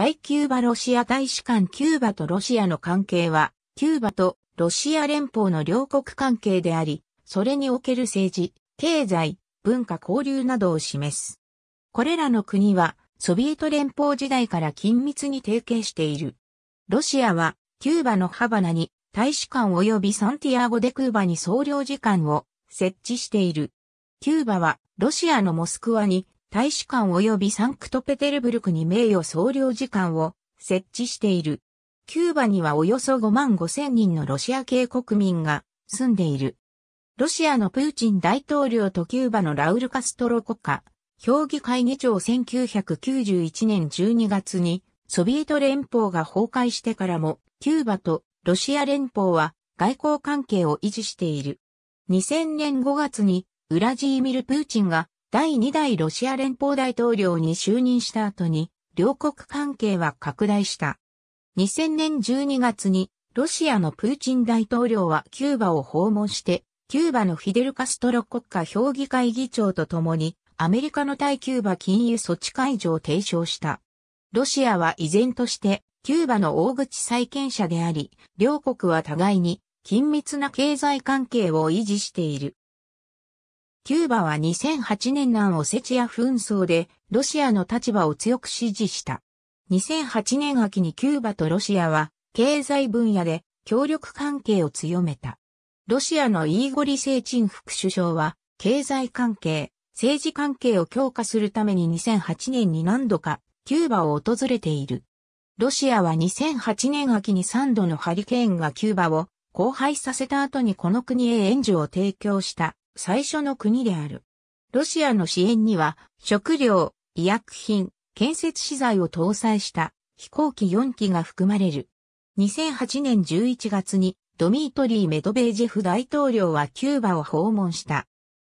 在キューバロシア大使館キューバとロシアの関係は、キューバとロシア連邦の両国関係であり、それにおける政治、経済、文化交流などを示す。これらの国は、ソビエト連邦時代から緊密に提携している。ロシアは、キューバのハバナに大使館及びサンティアゴ・デ・クーバに総領事館を設置している。キューバはロシアのモスクワに大使館及びサンクトペテルブルクに名誉総領事館を設置している。キューバにはおよそ5万5千人のロシア系国民が住んでいる。ロシアのプーチン大統領とキューバのラウル・カストロ国家、評議会議長1991年12月にソビエト連邦が崩壊してからもキューバとロシア連邦は外交関係を維持している。2000年5月にウラジーミル・プーチンが第2代ロシア連邦大統領に就任した後に、両国関係は拡大した。2000年12月に、ロシアのプーチン大統領はキューバを訪問して、キューバのフィデル・カストロ国家評議会議長と共に、アメリカの対キューバ金融措置解除を提唱した。ロシアは依然として、キューバの大口債権者であり、両国は互いに緊密な経済関係を維持している。キューバは2008年南オセチア紛争でロシアの立場を強く支持した。2008年秋にキューバとロシアは経済分野で協力関係を強めた。ロシアのイーゴリ・セーチン副首相は経済関係、政治関係を強化するために2008年に何度かキューバを訪れている。ロシアは2008年秋に3度のハリケーンがキューバを荒廃させた後にこの国へ援助を提供した最初の国である。ロシアの支援には、食料、医薬品、建設資材を搭載した飛行機4機が含まれる。2008年11月にドミートリー・メドベージェフ大統領はキューバを訪問した。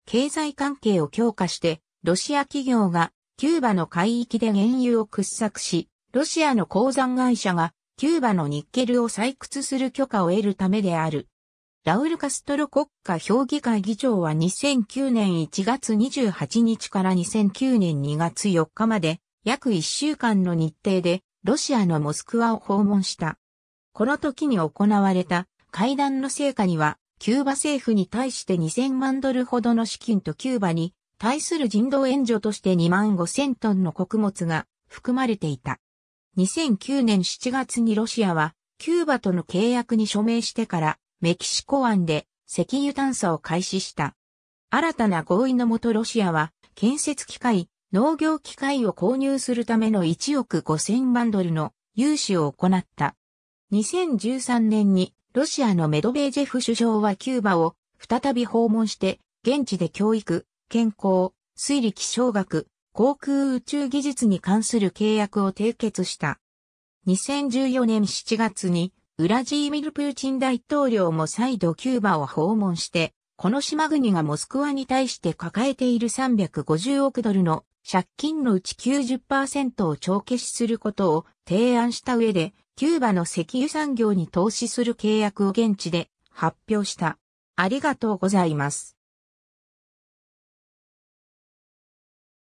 経済関係を強化して、ロシア企業がキューバの海域で原油を掘削し、ロシアの鉱山会社がキューバのニッケルを採掘する許可を得るためであるラウル・カストロ国家評議会議長は2009年1月28日から2009年2月4日まで約1週間の日程でロシアのモスクワを訪問した。この時に行われた会談の成果にはキューバ政府に対して2000万ドルほどの資金とキューバに対する人道援助として2万5000トンの穀物が含まれていた。2009年7月にロシアはキューバとの契約に署名してからメキシコ湾で石油探査を開始した。新たな合意のもとロシアは建設機械、農業機械を購入するための1億5000万ドルの融資を行った。2013年にロシアのメドベージェフ首相はキューバを再び訪問して現地で教育、健康、水利気象学、航空宇宙技術に関する契約を締結した。2014年7月にウラジーミル・プーチン大統領も再度キューバを訪問して、この島国がモスクワに対して抱えている350億ドルの借金のうち90%を帳消しすることを提案した上で、キューバの石油産業に投資する契約を現地で発表した。ありがとうございます。